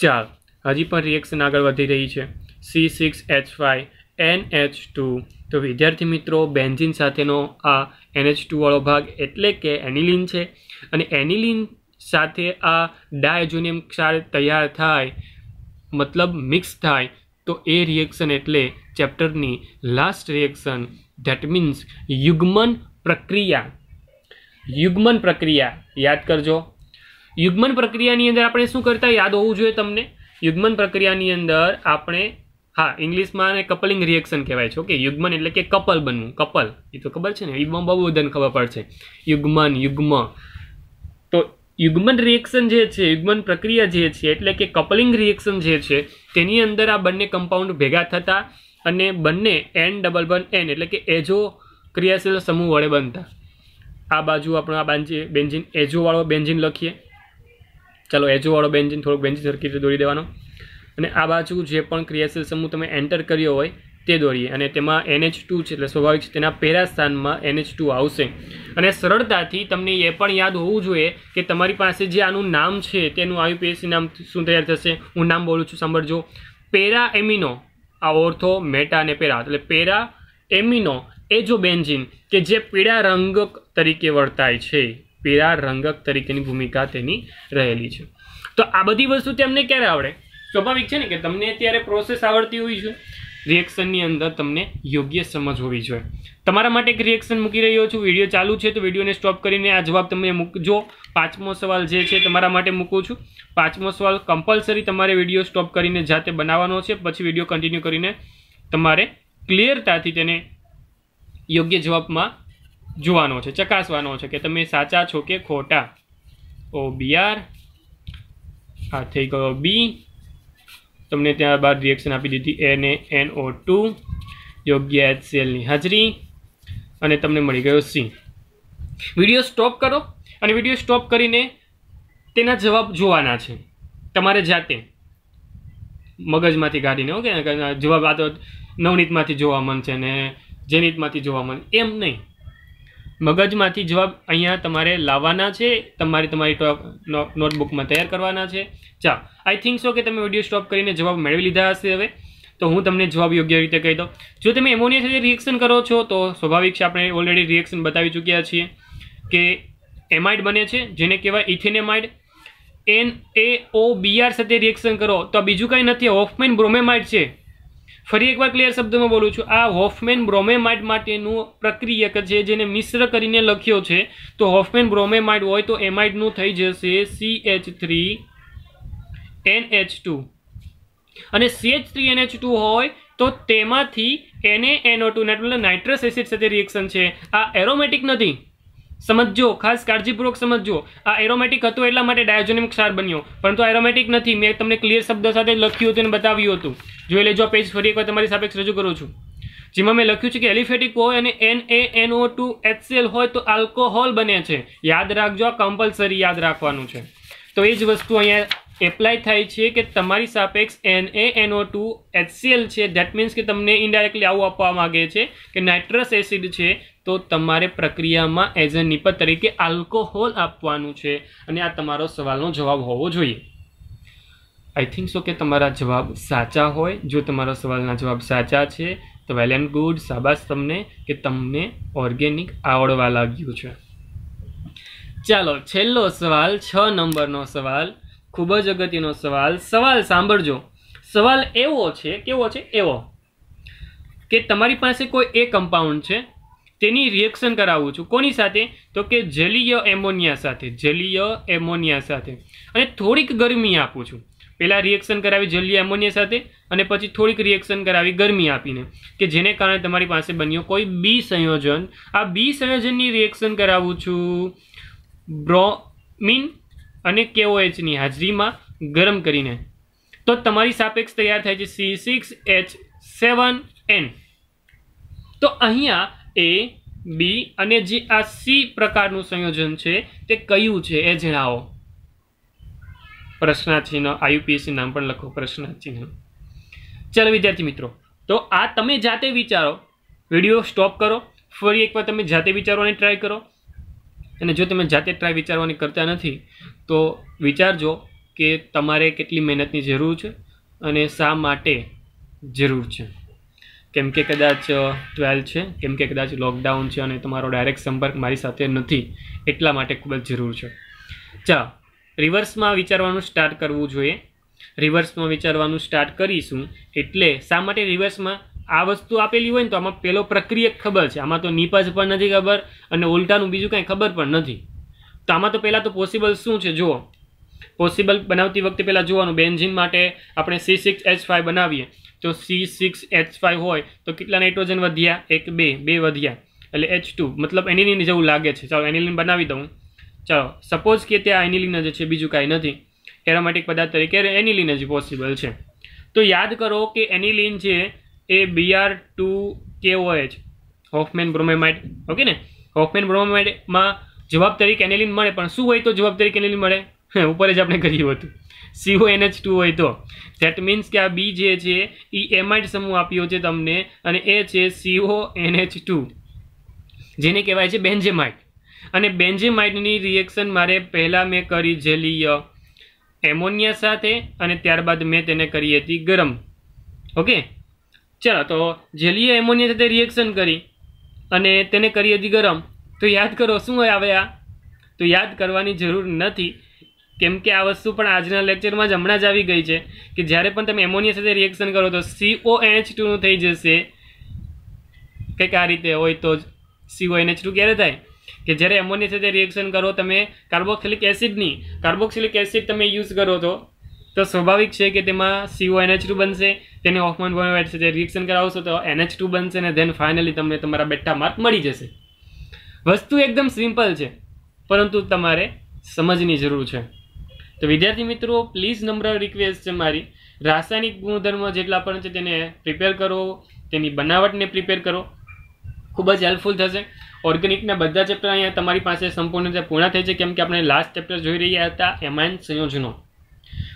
ચાર હજી પણ રિએક્શન આગળ વધી રહી છે C six H five N H two તો વિદ્યાર્થી મિત્રો બેન્ઝિન સાથેનો આ એનએચ ટુવાળો ભાગ એટલે કે એનિલિન છે અને એનિલિન સાથે આ ડાયજોનિયમ ક્ષાર તૈયાર થાય મતલબ મિક્સ થાય તો એ રિએક્શન એટલે ચેપ્ટરની લાસ્ટ રિએક્શન ધેટ મીન્સ યુગ્મન પ્રક્રિયા યુગ્મન પ્રક્રિયા યાદ કરજો યુગ્મન પ્રક્રિયાની અંદર આપણે શું કરતા યાદ હોવું જોઈએ તમને યુગ્મન પ્રક્રિયાની અંદર આપણે હા ઇંગ્લિશમાં આને કપલિંગ રિએક્શન કહેવાય છે ઓકે યુગ્મન એટલે કે કપલ બનવું કપલ એ તો ખબર છે ને એમાં બહુ બધાને ખબર પડશે યુગ્મન યુગ્મ તો યુગ્મન રિએક્શન જે છે યુગ્મન પ્રક્રિયા જે છે એટલે કે કપલિંગ રિએક્શન જે છે તેની અંદર આ બંને કમ્પાઉન્ડ ભેગા થતાં અને બંને એન ડબલ વન એન એટલે કે એજો ક્રિયાશીલ સમૂહ વડે બનતા આ બાજુ આપણો આ બાંજી બેન્જિન એજોવાળો બેન્જીન લખીએ ચાલો એજોવાળો બેન્જિન થોડોક બેન્જિન સર્કિટ દોરી દેવાનો અને આ બાજુ જે પણ ક્રિયાશીલ સમૂહ તમે એન્ટર કર્યો હોય તે દોરીએ અને તેમાં એનએચ ટુ છે એટલે સ્વાભાવિક છે તેના પહેલા સ્થાનમાં એનએચ ટુ આવશે અને સરળતાથી તમને એ પણ યાદ હોવું જોઈએ કે તમારી પાસે જે આનું નામ છે તેનું આયુપીએસસી નામ શું તૈયાર થશે હું નામ બોલું છું સાંભળજો પેરા એમિનો આ ઓર્થો મેટા અને પેરા એટલે પેરા એમિનો એ જો બેન્ઝિન કે જે પીળા રંગક તરીકે વર્તાય છે પીળા રંગક તરીકેની ભૂમિકા તેની રહેલી છે તો આ બધી વસ્તુ તેમને ક્યારે આવડે સ્વાભાવિક છે ને કે તમને અત્યારે પ્રોસેસ આવડતી હોવી જોઈએ રિએક્શનની અંદર તમને યોગ્ય સમજ હોવી જોઈએ તમારા માટે એક રિએક્શન મૂકી રહ્યો છું વિડીયો ચાલુ છે તો વિડીયોને સ્ટોપ કરીને આ જવાબ તમે મૂકજો પાંચમો સવાલ જે છે તમારા માટે મૂકું છું પાંચમો સવાલ કમ્પલસરી તમારે વિડીયો સ્ટોપ કરીને જાતે બનાવવાનો છે પછી વિડીયો કન્ટિન્યુ કરીને તમારે ક્લિયરતાથી તેને યોગ્ય જવાબમાં જોવાનો છે ચકાસવાનો છે કે તમે સાચા છો કે ખોટા ઓ બી આર આ થઈ ગયો બી તમને ત્યાં બાદ રિએક્શન આપી દીધી એન એન ઓ ટુ યોગ્ય એચસીએલની હાજરી અને તમને મળી ગયો સી વિડીયો સ્ટોપ કરો અને વિડીયો સ્ટોપ કરીને તેના જવાબ જોવાના છે તમારે જાતે મગજમાંથી કાઢીને ઓકે જવાબ આ તો નવનીતમાંથી જોવા મન છે ને જેનીતમાંથી જોવા મન એમ નહીં મગજમાંથી જવાબ અહીંયા તમારે લાવવાના છે તમારે તમારી નોટબુકમાં તૈયાર કરવાના છે ચા આઈ થિંક સો કે તમે વિડીયો સ્ટોપ કરીને જવાબ મેળવી લીધા હશે હવે તો હું તમને જવાબ યોગ્ય રીતે કહી દઉં જો તમે એમોનિયા સાથે રિએક્શન કરો છો તો સ્વાભાવિક છે આપણે ઓલરેડી રિએક્શન બતાવી ચૂક્યા છીએ કે એમાઇડ બને છે જેને કહેવાય ethanamide N A O BR સાથે રિએક્શન કરો તો આ બીજું કંઈ નથી હોફમેન બ્રોમેમાઇડ છે ફરી એકવાર ક્લિયર શબ્દમાં બોલું છું આ હોફમેન બ્રોમેમાઇડ માટેનું પ્રક્રિયક છે જેને મિશ્ર કરીને લખ્યો છે તો હોફમેન બ્રોમેમાઇડ હોય તો એમાઇડનું થઈ જશે C H three N H two અને C H three N H two હોય તો તેમાંથી એને એનઓ ટુ એટલે નાઇટ્રસ એસિડ સાથે રિએક્શન છે આ એરોમેટિક નથી સમજો ખાસ કાળજીપૂર્વક સમજો આ એરોમેટિક હતું એટલા માટે ડાયોજેનિક ક્ષાર બન્યો પરંતુ એરોમેટિક નથી મેં તમને ક્લિયર શબ્દ સાથે લખ્યું હતું અને બતાવ્યું હતું જોઈ લેજો પેજ ફરી એકવાર તમારી સાપેક્ષ રજૂ કરું છું જેમાં મેં લખ્યું છે કે એલિફેટિક હોય અને N A NO two HCl હોય તો આલ્કોહોલ બને છે યાદ રાખજો આ કમ્પલસરી યાદ રાખવાનું છે તો એ જ વસ્તુ અહીંયા એપ્લાય થાય છે કે તમારી સાપેક્ષ N A NO two HCl છે ધેટ મીન્સ કે તમને ઇન્ડાયરેક્ટલી આવું આપવા માગે છે કે નાઇટ્રસ એસિડ છે તો તમારે પ્રક્રિયામાં એઝ અ નિપત તરીકે આલ્કોહોલ આપવાનું છે અને આ તમારો સવાલનો જવાબ હોવો જોઈએ આઈ થિંક સો કે તમારા જવાબ સાચા હોય જો તમારા સવાલના જવાબ સાચા છે તો વેલ એન્ડ ગુડ સાબાસ તમને કે તમને ઓર્ગેનિક આવડવા લાગ્યું છે ચાલો છેલ્લો સવાલ છ નંબરનો સવાલ ખૂબ જ અગત્યનો સવાલ સવાલ સાંભળજો સવાલ એવો છે કેવો છે એવો કે તમારી પાસે કોઈ એ કમ્પાઉન્ડ છે તેની રિએક્શન કરાવું છું કોની સાથે તો કે જલીય એમોનિયા સાથે જલીય એમોનિયા સાથે અને થોડીક ગરમી આપું છું પહેલાં રિએક્શન કરાવી જલીય એમોનિયા સાથે અને પછી થોડીક રિએક્શન કરાવી ગરમી આપીને કે જેને કારણે તમારી પાસે બન્યો કોઈ બી સંયોજન આ બી સંયોજનની રિએક્શન કરાવું છું બ્રો મીન અને કેઓએચની હાજરીમાં ગરમ કરીને તો તમારી સાપેક્ષ તૈયાર થાય છે C six H seven N તો અહીંયા એ બી અને જે આ સી પ્રકારનું સંયોજન છે તે કયું છે એ જણાવો પ્રશ્નાર્થિહ્ન આયુપીએસસી નામ પણ લખો પ્રશ્નાર્થિહ્ન ચાલો વિદ્યાર્થી મિત્રો તો આ તમે જાતે વિચારો વિડીયો સ્ટોપ કરો ફરી એકવાર તમે જાતે વિચારો અને ટ્રાય કરો અને જો તમે જાતે ટ્રાય વિચારવાની કરતા નથી તો વિચારજો કે તમારે કેટલી મહેનતની જરૂર છે અને શા માટે જરૂર છે કેમ કે કદાચ ટ્વેલ્થ છે કેમ કે કદાચ લોકડાઉન છે અને તમારો ડાયરેક્ટ સંપર્ક મારી સાથે નથી એટલા માટે ખૂબ જ જરૂર છે ચા રિવર્સમાં વિચારવાનું સ્ટાર્ટ કરવું જોઈએ રિવર્સમાં વિચારવાનું સ્ટાર્ટ કરીશું એટલે શા માટે રિવર્સમાં આ વસ્તુ આપેલી હોય ને તો આમાં પેલો પ્રક્રિયક ખબર છે આમાં તો નિપજ પણ નથી ખબર અને ઉલટાનું બીજું કાંઈ ખબર પણ નથી તો આમાં તો પહેલાં તો પોસિબલ શું છે જુઓ પોસિબલ બનાવતી વખતે પહેલાં જોવાનું બેન્ઝિન માટે આપણે સી સિક્સ એચ ફાઇવ બનાવીએ તો સી સિક્સ એચ ફાઇવ હોય તો કેટલા નાઇટ્રોજન વધ્યા એક બે બે વધ્યા એટલે એચ ટુ મતલબ એનિલિન જેવું લાગે છે ચાલો એનિલિન બનાવી દઉં ચાલો સપોઝ કે ત્યાં એનિલિન જ છે બીજું કાંઈ નથી એરોમેટિક પદાર્થ તરીકે એનિલિન જ પોસિબલ છે તો યાદ કરો કે એનિલિન જે એ BR two KOH Hofmann bromamide okay ને હોફમેન બ્રોમેમાઇડમાં જવાબ તરીકે એનેલિન મળે પણ શું હોય તો જવાબ તરીકે એનેલિન મળે ઉપર જ આપણે કર્યું હતું સીઓ એનએચ ટુ હોય તો ધેટ મીન્સ કે આ બી જે છે એ એમાઇડ સમૂહ આપ્યો છે તમને અને એ છે સીઓ એનએચ ટુ જેને કહેવાય છે બેન્જેમાઇટ અને બેન્જેમાઇટની રિએક્શન મારે પહેલાં મેં કરી જેલીય એમોનિયા સાથે અને ત્યારબાદ મેં તેને કરી હતી ગરમ ઓકે ચાલો તો જેલીએ એમોનિયા સાથે રિએક્શન કરી અને તેને કરી હતી ગરમ તો યાદ કરો શું આવે આ તો યાદ કરવાની જરૂર નથી કેમ કે આ વસ્તુ પણ આજના લેક્ચરમાં જ હમણાં જ આવી ગઈ છે કે જ્યારે પણ તમે એમોનિયા સાથે રિએક્શન કરો તો સીઓ એચ ટુનું થઈ જશે કંઈક આ રીતે હોય તો જ સીઓ એન ટુ ક્યારે થાય કે જ્યારે એમોનિયા સાથે રિએક્શન કરો તમે કાર્બોક્સિલિક એસિડની કાર્બોક્સિલિક એસિડ તમે યુઝ કરો તો તો સ્વાભાવિક છે કે તેમાં સીઓ એન ટુ બનશે તેને ઓફમાન હોફમન છે જે રિએક્શન કરાવશો તો એનએચ ટુ બનશે અને ધેન ફાઇનલી તમને તમારા બેટા માર્ક મળી જશે વસ્તુ એકદમ સિમ્પલ છે પરંતુ તમારે સમજની જરૂર છે તો વિદ્યાર્થી મિત્રો પ્લીઝ નંબર રિક્વેસ્ટ છે મારી રાસાયણિક ગુણધર્મો જેટલા પણ છે તેને પ્રિપેર કરો તેની બનાવટને પ્રિપેર કરો ખૂબ જ હેલ્પફુલ થશે ઓર્ગેનિકના બધા ચેપ્ટર અહીંયા તમારી પાસે સંપૂર્ણ રીતે પૂર્ણ થઈ છે કેમ કે આપણે લાસ્ટ ચેપ્ટર જોઈ રહ્યા હતા એમાઇન સંયોજનો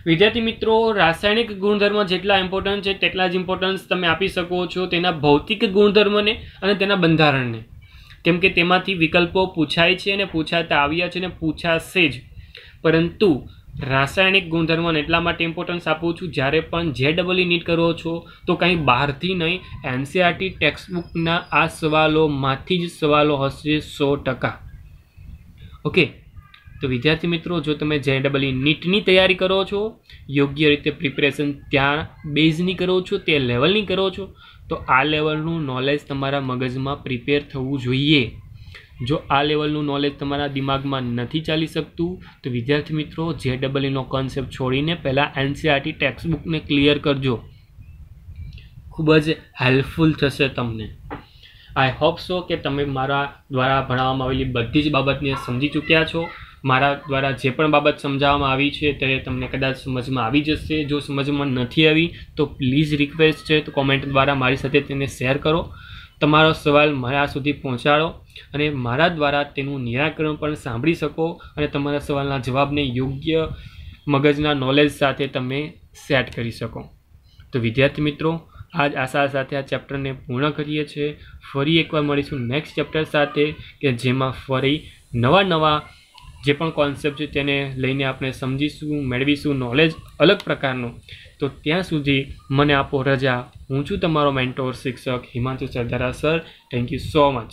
વિદ્યાર્થી મિત્રો રાસાયણિક ગુણધર્મ જેટલા ઇમ્પોર્ટન્ટ છે તેટલા જ ઇમ્પોર્ટન્સ તમે આપી શકો છો તેના ભૌતિક ગુણધર્મને અને તેના બંધારણને કેમ કે તેમાંથી વિકલ્પો પૂછાય છે અને પૂછાતા આવ્યા છે અને પૂછાશે જ પરંતુ રાસાયણિક ગુણધર્મને એટલા માટે ઇમ્પોર્ટન્સ આપું છું જ્યારે પણ જે ડબલ ઈ નીટ કરો છો તો કંઈ બહારથી નહીં એનસીઆરટી ટેક્સ્ટબુકના e આ સવાલોમાંથી જ સવાલો હશે સો ટકા ઓકે તો વિદ્યાર્થી મિત્રો જો તમે જે ડબલ e e e નીટની તૈયારી કરો છો યોગ્ય રીતે પ્રિપેરેશન ત્યાં બેઝની કરો છો તે લેવલની કરો છો તો આ લેવલનું નોલેજ તમારા મગજમાં પ્રિપેર થવું જોઈએ જો આ લેવલનું નોલેજ તમારા દિમાગમાં નથી ચાલી શકતું તો વિદ્યાર્થી મિત્રો જે ડબલઈનો કોન્સેપ્ટ છોડીને પહેલાં એનસીઆરટી ટેક્સ્ટબુકને ક્લિયર કરજો ખૂબ જ હેલ્પફુલ થશે તમને આઈ હોપ સો કે તમે મારા દ્વારા ભણાવવામાં આવેલી બધી જ બાબતને સમજી ચૂક્યા છો મારા દ્વારા જે પણ બાબત સમજાવવામાં આવી છે તે તમને કદાચ સમજમાં આવી જશે જો સમજમાં નથી આવી તો પ્લીઝ રિક્વેસ્ટ છે તો કોમેન્ટ દ્વારા મારી સાથે તેને શેર કરો તમારો સવાલ મારા સુધી પહોંચાડો અને મારા દ્વારા તેનું નિરાકરણ પણ સાંભળી શકો અને તમારા સવાલના જવાબને યોગ્ય મગજના નોલેજ સાથે તમે સેટ કરી શકો તો વિદ્યાર્થી મિત્રો આજ આશા સાથે આ ચેપ્ટરને પૂર્ણ કરીએ છીએ ફરી એકવાર મળીશું નેક્સ્ટ ચેપ્ટર સાથે કે જેમાં ફરી નવા નવા જે પણ કોન્સેપ્ટ છે તેને લઈને આપણે સમજીશું મેળવીશું નોલેજ અલગ પ્રકારનું તો ત્યાં સુધી મને આપો રજા હું છું તમારો મેન્ટોર શિક્ષક Himanshu Sardara sir thank you so much